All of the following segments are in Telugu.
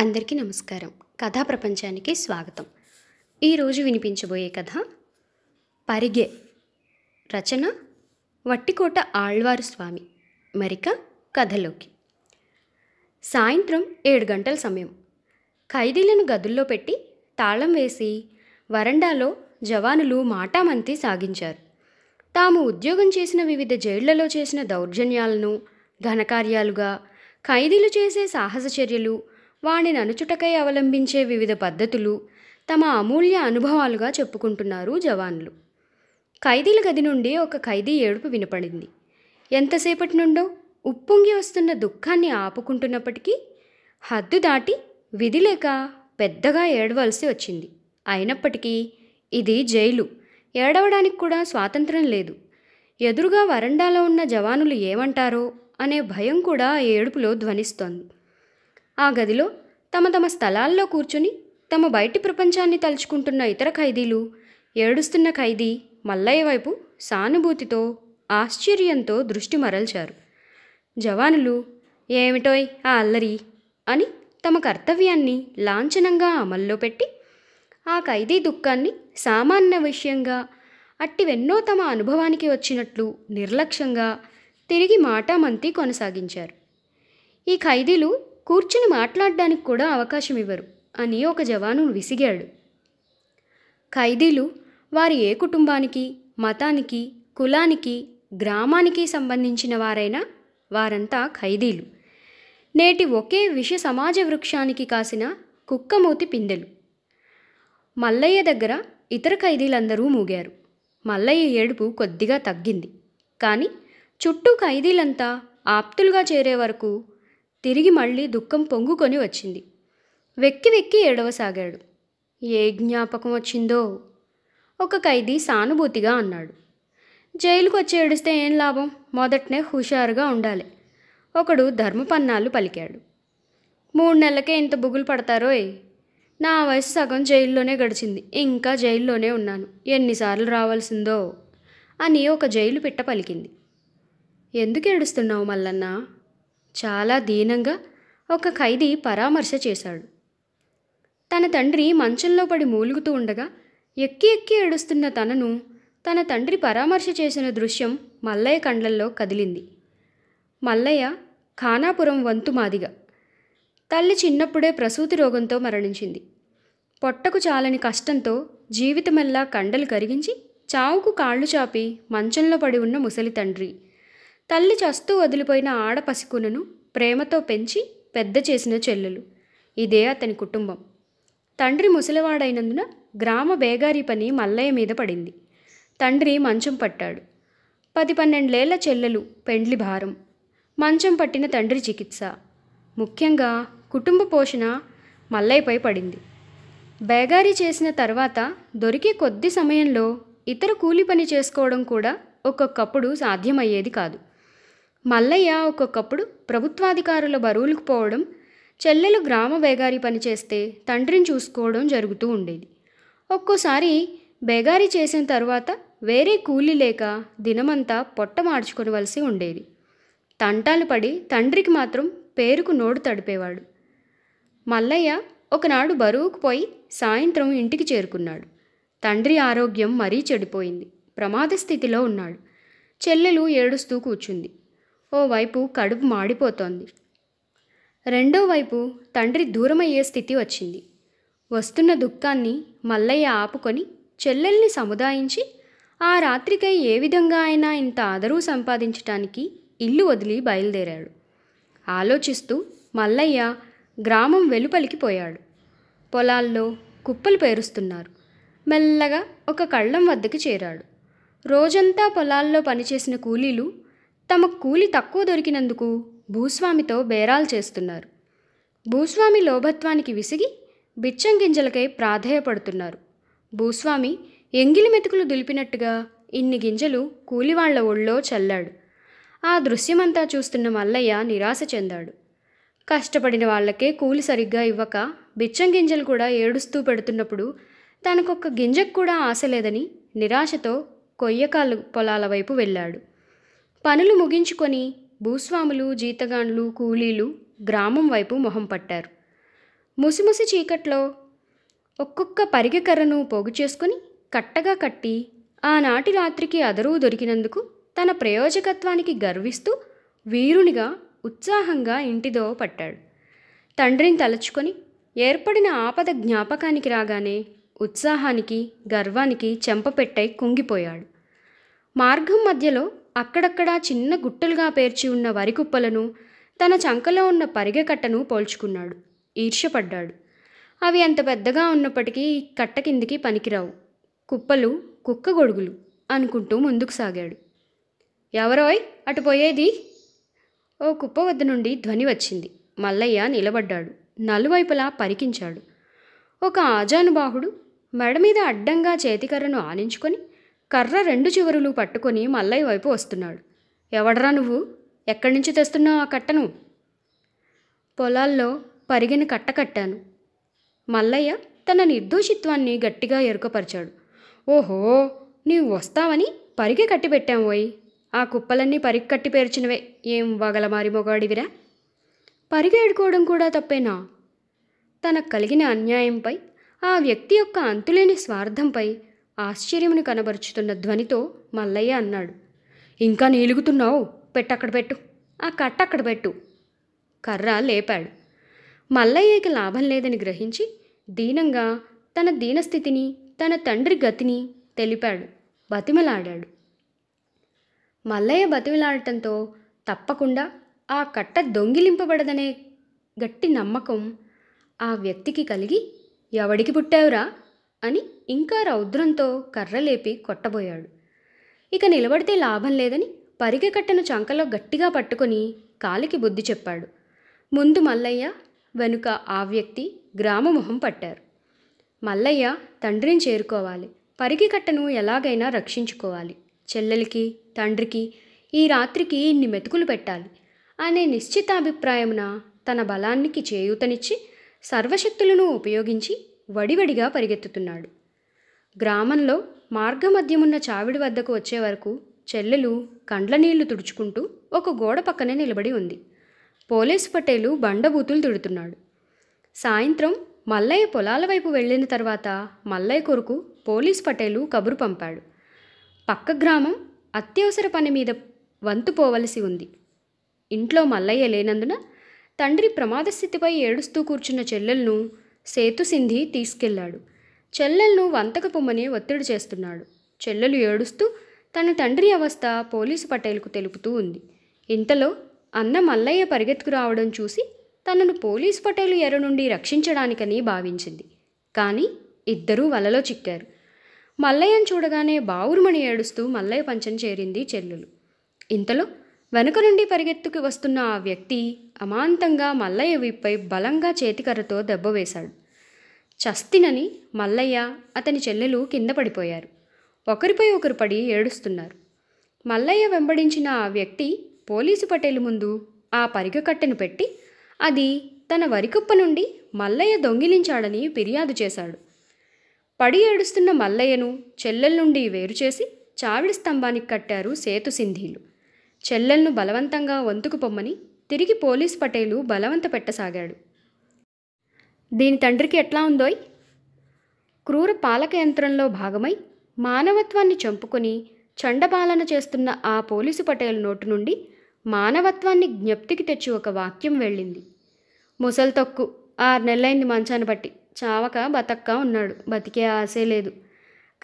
అందరికీ నమస్కారం కథా ప్రపంచానికి స్వాగతం ఈరోజు వినిపించబోయే కథ పరిగె రచన వట్టికోట ఆళ్వారు స్వామి మరిక కథలోకి సాయంత్రం ఏడు గంటల సమయం ఖైదీలను గదుల్లో పెట్టి తాళం వేసి వరండాలో జవానులు మాటామంతి సాగించారు తాము ఉద్యోగం చేసిన వివిధ జైళ్లలో చేసిన దౌర్జన్యాలను ఘనకార్యాలుగా ఖైదీలు చేసే సాహస చర్యలు వాడిని అనుచుటకై అవలంబించే వివిధ పద్ధతులు తమ అమూల్య అనుభవాలుగా చెప్పుకుంటున్నారు జవాన్లు ఖైదీల గది నుండి ఒక ఖైదీ ఏడుపు వినపడింది ఎంతసేపటి నుండో ఉప్పొంగి వస్తున్న దుఃఖాన్ని ఆపుకుంటున్నప్పటికీ హద్దు దాటి విధి లేక పెద్దగా ఏడవలసి వచ్చింది అయినప్పటికీ ఇది జైలు ఏడవడానికి కూడా స్వాతంత్రం లేదు ఎదురుగా వరండాలో ఉన్న జవానులు ఏమంటారో అనే భయం కూడా ఏడుపులో ధ్వనిస్తోంది ఆ గదిలో తమ తమ స్థలాల్లో కూర్చుని తమ బయటి ప్రపంచాన్ని తలుచుకుంటున్న ఇతర ఖైదీలు ఏడుస్తున్న ఖైదీ మల్లయ్య వైపు సానుభూతితో ఆశ్చర్యంతో దృష్టి మరల్చారు జవానులు ఏమిటోయ్ ఆ అల్లరి అని తమ కర్తవ్యాన్ని లాంఛనంగా అమల్లో పెట్టి ఆ ఖైదీ దుఃఖాన్ని సామాన్య విషయంగా అట్టివెన్నో తమ అనుభవానికి వచ్చినట్లు నిర్లక్ష్యంగా తిరిగి మాటామంతి కొనసాగించారు ఈ ఖైదీలు కూర్చుని మాట్లాడడానికి కూడా అవకాశం ఇవ్వరు అని ఒక జవాను విసిగాడు ఖైదీలు వారి ఏ కుటుంబానికి మతానికి కులానికి గ్రామానికి సంబంధించిన వారైనా వారంతా ఖైదీలు నేటి ఒకే విష సమాజ వృక్షానికి కాసిన కుక్కమూతి పిందెలు మల్లయ్య దగ్గర ఇతర ఖైదీలందరూ మూగారు మల్లయ్య ఏడుపు కొద్దిగా తగ్గింది కానీ చుట్టూ ఖైదీలంతా ఆప్తులుగా చేరే వరకు తిరిగి మళ్ళీ దుఃఖం పొంగుకొని వచ్చింది వెక్కి వెక్కి ఏడవసాగాడు ఏ జ్ఞాపకం వచ్చిందో ఒక ఖైదీ సానుభూతిగా అన్నాడు జైలుకు వచ్చి ఏడిస్తే ఏం లాభం మొదట్నే హుషారుగా ఉండాలి ఒకడు ధర్మపన్నాలు పలికాడు మూడు నెలలకే ఇంత బుగులు పడతారోయ్ నా వయసు సగం జైల్లోనే గడిచింది ఇంకా జైల్లోనే ఉన్నాను ఎన్నిసార్లు రావాల్సిందో అని ఒక జైలు పిట్ట పలికింది ఎందుకు ఏడుస్తున్నావు మల్లన్నా చాలా దీనంగా ఒక ఖైదీ పరామర్శ చేశాడు తన తండ్రి మంచంలో పడి మూలుగుతూ ఉండగా ఎక్కి ఎక్కి ఏడుస్తున్న తనను తన తండ్రి పరామర్శ చేసిన దృశ్యం మల్లయ్య కండ్లల్లో కదిలింది మల్లయ్య ఖానాపురం వంతు మాదిగా తల్లి చిన్నప్పుడే ప్రసూతి రోగంతో మరణించింది పొట్టకు చాలని కష్టంతో జీవితమెల్లా కండలు కరిగించి చావుకు కాళ్ళు చాపి మంచంలో పడి ఉన్న ముసలి తండ్రి తల్లి చస్తూ వదిలిపోయిన ఆడపసికునను ప్రేమతో పెంచి పెద్ద చేసిన చెల్లెలు ఇదే అతని కుటుంబం తండ్రి ముసలివాడైనందున గ్రామ బేగారీ పని మల్లయ్య మీద పడింది తండ్రి మంచం పట్టాడు పది పన్నెండేళ్ల చెల్లెలు పెండ్లి భారం మంచం పట్టిన తండ్రి చికిత్స ముఖ్యంగా కుటుంబ పోషణ మల్లయ్యపై పడింది బేగారీ చేసిన తర్వాత దొరికే కొద్ది సమయంలో ఇతర కూలి పని చేసుకోవడం కూడా ఒక్కొక్కప్పుడు సాధ్యమయ్యేది కాదు మల్లయ్య ఒక్కొక్కప్పుడు ప్రభుత్వాధికారుల బరువులకు పోవడం చెల్లెలు గ్రామ బేగారి పనిచేస్తే తండ్రిని చూసుకోవడం జరుగుతూ ఉండేది ఒక్కోసారి బేగారి చేసిన తర్వాత వేరే కూలీ లేక దినమంతా పొట్ట మార్చుకొనవలసి ఉండేది తంటాలు పడి తండ్రికి మాత్రం పేరుకు నోడు తడిపేవాడు మల్లయ్య ఒకనాడు బరువుకు పోయి సాయంత్రం ఇంటికి చేరుకున్నాడు తండ్రి ఆరోగ్యం మరీ చెడిపోయింది ప్రమాద స్థితిలో ఉన్నాడు చెల్లెలు ఏడుస్తూ కూర్చుంది ఓ వైపు కడుపు మాడిపోతోంది రెండో వైపు తండ్రి దూరమయ్యే స్థితి వచ్చింది వస్తున్న దుఃఖాన్ని మల్లయ్య ఆపుకొని చెల్లెల్ని సముదాయించి ఆ రాత్రికై ఏ విధంగా అయినా ఇంత ఆదరూ సంపాదించటానికి ఇల్లు వదిలి బయలుదేరాడు ఆలోచిస్తూ మల్లయ్య గ్రామం వెలుపలికి పోయాడు పొలాల్లో కుప్పలు పేరుస్తున్నారు మెల్లగా ఒక కళ్ళం వద్దకు చేరాడు రోజంతా పొలాల్లో పనిచేసిన కూలీలు తమకు కూలి తక్కువ దొరికినందుకు భూస్వామితో బేరాలు చేస్తున్నారు భూస్వామి లోభత్వానికి విసిగి బిచ్చం గింజలకై ప్రాధేయపడుతున్నారు భూస్వామి ఎంగిలి మెతుకులు దులిపినట్టుగా ఇన్ని గింజలు కూలివాళ్ల ఒళ్ళో చల్లాడు ఆ దృశ్యమంతా చూస్తున్న మల్లయ్య నిరాశ చెందాడు కష్టపడిన వాళ్ళకే కూలి సరిగ్గా ఇవ్వక బిచ్చం గింజలు కూడా ఏడుస్తూ పెడుతున్నప్పుడు తనకొక్క గింజకు కూడా ఆశ లేదని నిరాశతో కొయ్యకాలు పొలాల వైపు వెళ్ళాడు పనులు ముగించుకొని భూస్వాములు జీతగాండ్లు కూలీలు గ్రామం వైపు మొహం పట్టారు ముసిముసి చీకట్లో ఒక్కొక్క పరిగెకర్రను పోగు చేసుకుని కట్టగా కట్టి ఆనాటి రాత్రికి అదరువు దొరికినందుకు తన ప్రయోజకత్వానికి గర్విస్తూ వీరునిగా ఉత్సాహంగా ఇంటిదో పట్టాడు తండ్రిని తలుచుకొని ఏర్పడిన ఆపద జ్ఞాపకానికి రాగానే ఉత్సాహానికి గర్వానికి చెంపపెట్టై కుంగిపోయాడు మార్గం మధ్యలో అక్కడక్కడా చిన్న గుట్టలుగా పేర్చి ఉన్న వరికుప్పలను తన చంకలో ఉన్న పరిగెకట్టను పోల్చుకున్నాడు ఈర్ష్యపడ్డాడు అవి అంత పెద్దగా ఉన్నప్పటికీ కట్ట కిందికి పనికిరావు కుప్పలు కుక్క గొడుగులు అనుకుంటూ ముందుకు సాగాడు ఎవరోయ్ అటు పోయేది ఓ కుప్ప వద్ద నుండి ధ్వని వచ్చింది మల్లయ్య నిలబడ్డాడు నలువైపులా పరికించాడు ఒక ఆజానుబాహుడు మెడ మీద అడ్డంగా చేతికర్రను ఆనించుకొని కర్ర రెండు చివరులు పట్టుకొని మల్లయ్య వైపు వస్తున్నాడు ఎవడరా నువ్వు ఎక్కడి నుంచి తెస్తున్నావు ఆ కట్టను పొలాల్లో పరిగిన కట్ట కట్టాను మల్లయ్య తన నిర్దోషిత్వాన్ని గట్టిగా ఎరుకపరిచాడు ఓహో నీవు వస్తావని పరిగె కట్టి పెట్టాం పోయి ఆ కుప్పలన్నీ పరిగి కట్టి పేర్చినవే ఏం వగలమారి మొగాడివిరా పరిగేడుకోవడం కూడా తప్పేనా తనకు కలిగిన అన్యాయంపై ఆ వ్యక్తి యొక్క అంతులేని స్వార్థంపై ఆశ్చర్యమును కనబరుచుతున్న ధ్వనితో మల్లయ్య అన్నాడు ఇంకా నీలుగుతున్నావు పెట్టక్కడ పెట్టు ఆ కట్ట అక్కడ పెట్టు కర్ర లేపాడు మల్లయ్యకి లాభం లేదని గ్రహించి దీనంగా తన దీనస్థితిని తన తండ్రి గతిని తెలిపాడు బతిమలాడాడు మల్లయ్య బతిమలాడటంతో తప్పకుండా ఆ కట్ట దొంగిలింపబడదనే గట్టి నమ్మకం ఆ వ్యక్తికి కలిగి ఎవడికి పుట్టావురా అని ఇంకా రౌద్రంతో కర్రలేపి కొట్టబోయాడు ఇక నిలబడితే లాభం లేదని కట్టిన చంకలో గట్టిగా పట్టుకొని కాలికి బుద్ధి చెప్పాడు ముందు మల్లయ్య వెనుక ఆ వ్యక్తి గ్రామమొహం పట్టారు మల్లయ్య తండ్రిని చేరుకోవాలి కట్టను ఎలాగైనా రక్షించుకోవాలి చెల్లెలికి తండ్రికి ఈ రాత్రికి ఇన్ని మెతుకులు పెట్టాలి అనే నిశ్చితాభిప్రాయమున తన బలానికి చేయూతనిచ్చి సర్వశక్తులను ఉపయోగించి వడివడిగా పరిగెత్తుతున్నాడు గ్రామంలో మార్గమధ్యమున్న చావిడి వద్దకు వచ్చే వరకు చెల్లెలు కండ్ల నీళ్లు తుడుచుకుంటూ ఒక గోడ పక్కనే నిలబడి ఉంది పోలీసు పటేలు బండబూతులు తిడుతున్నాడు సాయంత్రం మల్లయ్య పొలాల వైపు వెళ్ళిన తర్వాత మల్లయ్య కొరకు పోలీసు పటేలు కబురు పంపాడు పక్క గ్రామం అత్యవసర పని మీద వంతు పోవలసి ఉంది ఇంట్లో మల్లయ్య లేనందున తండ్రి ప్రమాద స్థితిపై ఏడుస్తూ కూర్చున్న చెల్లెలను సేతు సింధి తీసుకెళ్లాడు చెల్లెలను వంతకపుమ్మని ఒత్తిడి చేస్తున్నాడు చెల్లెలు ఏడుస్తూ తన తండ్రి అవస్థ పోలీసు పటేల్కు తెలుపుతూ ఉంది ఇంతలో అన్న మల్లయ్య పరిగెత్తుకు రావడం చూసి తనను పోలీసు పటేలు ఎర నుండి రక్షించడానికని భావించింది కానీ ఇద్దరూ వలలో చిక్కారు మల్లయ్యను చూడగానే బావురుమణి ఏడుస్తూ మల్లయ్య పంచం చేరింది చెల్లెలు ఇంతలో వెనుక నుండి పరిగెత్తుకు వస్తున్న ఆ వ్యక్తి అమాంతంగా మల్లయ్య విప్పై బలంగా చేతికర్రతో దెబ్బ వేశాడు చస్తినని మల్లయ్య అతని చెల్లెలు కింద పడిపోయారు ఒకరిపై ఒకరు పడి ఏడుస్తున్నారు మల్లయ్య వెంబడించిన ఆ వ్యక్తి పోలీసు పటేలు ముందు ఆ పరిగకట్టెను పెట్టి అది తన వరికుప్ప నుండి మల్లయ్య దొంగిలించాడని ఫిర్యాదు చేశాడు పడి ఏడుస్తున్న మల్లయ్యను చెల్లెల నుండి వేరుచేసి చావిడి స్తంభానికి కట్టారు సేతు సింధీలు చెల్లెల్ను బలవంతంగా వంతుకు పొమ్మని తిరిగి పోలీస్ పటేలు బలవంత పెట్టసాగాడు దీని తండ్రికి ఎట్లా ఉందోయ్ క్రూర పాలక యంత్రంలో భాగమై మానవత్వాన్ని చంపుకొని చండపాలన చేస్తున్న ఆ పోలీసు పటేల్ నోటు నుండి మానవత్వాన్ని జ్ఞప్తికి తెచ్చి ఒక వాక్యం వెళ్ళింది ముసలి తొక్కు ఆరు నెలలైంది మంచాన్ని బట్టి చావక బతక్క ఉన్నాడు బతికే ఆశే లేదు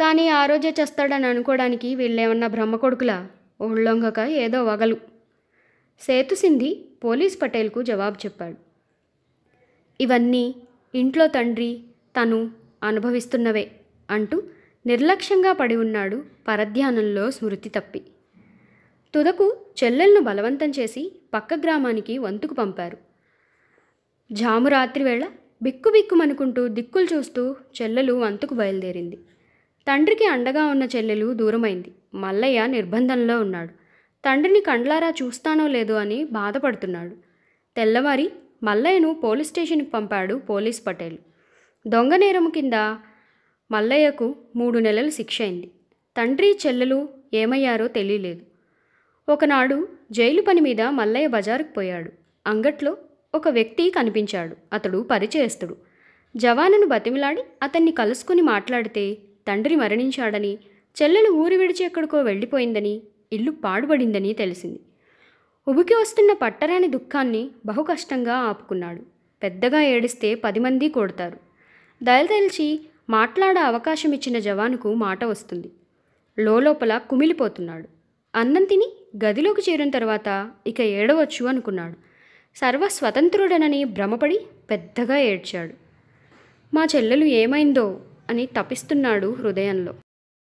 కానీ ఆ రోజే చేస్తాడని అనుకోవడానికి వీళ్ళేమన్నా బ్రహ్మ కొడుకులా ఒళ్ళొంగక ఏదో వగలు సేతుసింధి పోలీస్ పటేల్కు జవాబు చెప్పాడు ఇవన్నీ ఇంట్లో తండ్రి తను అనుభవిస్తున్నవే అంటూ నిర్లక్ష్యంగా పడి ఉన్నాడు పరధ్యానంలో స్మృతి తప్పి తుదకు చెల్లెలను బలవంతం చేసి పక్క గ్రామానికి వంతుకు పంపారు జాము రాత్రి వేళ బిక్కు బిక్కుమనుకుంటూ దిక్కులు చూస్తూ చెల్లెలు వంతుకు బయలుదేరింది తండ్రికి అండగా ఉన్న చెల్లెలు దూరమైంది మల్లయ్య నిర్బంధంలో ఉన్నాడు తండ్రిని కండ్లారా చూస్తానో లేదో అని బాధపడుతున్నాడు తెల్లవారి మల్లయ్యను పోలీస్ స్టేషన్కి పంపాడు పోలీస్ పటేల్ దొంగ నేరం కింద మల్లయ్యకు మూడు నెలలు శిక్ష అయింది తండ్రి చెల్లెలు ఏమయ్యారో తెలియలేదు ఒకనాడు జైలు పని మీద మల్లయ్య బజారుకు పోయాడు అంగట్లో ఒక వ్యక్తి కనిపించాడు అతడు పరిచయస్తుడు జవానును బతిమిలాడి అతన్ని కలుసుకుని మాట్లాడితే తండ్రి మరణించాడని చెల్లెలు ఊరి విడిచి ఎక్కడికో వెళ్ళిపోయిందని ఇల్లు పాడుబడిందని తెలిసింది ఉబికి వస్తున్న పట్టరాని దుఃఖాన్ని బహు కష్టంగా ఆపుకున్నాడు పెద్దగా ఏడిస్తే పది మంది కొడతారు దయతెలిచి మాట్లాడే అవకాశం ఇచ్చిన జవానుకు మాట వస్తుంది లోపల కుమిలిపోతున్నాడు అన్నం తిని గదిలోకి చేరిన తర్వాత ఇక ఏడవచ్చు అనుకున్నాడు సర్వస్వతంత్రుడనని భ్రమపడి పెద్దగా ఏడ్చాడు మా చెల్లెలు ఏమైందో అని తపిస్తున్నాడు హృదయంలో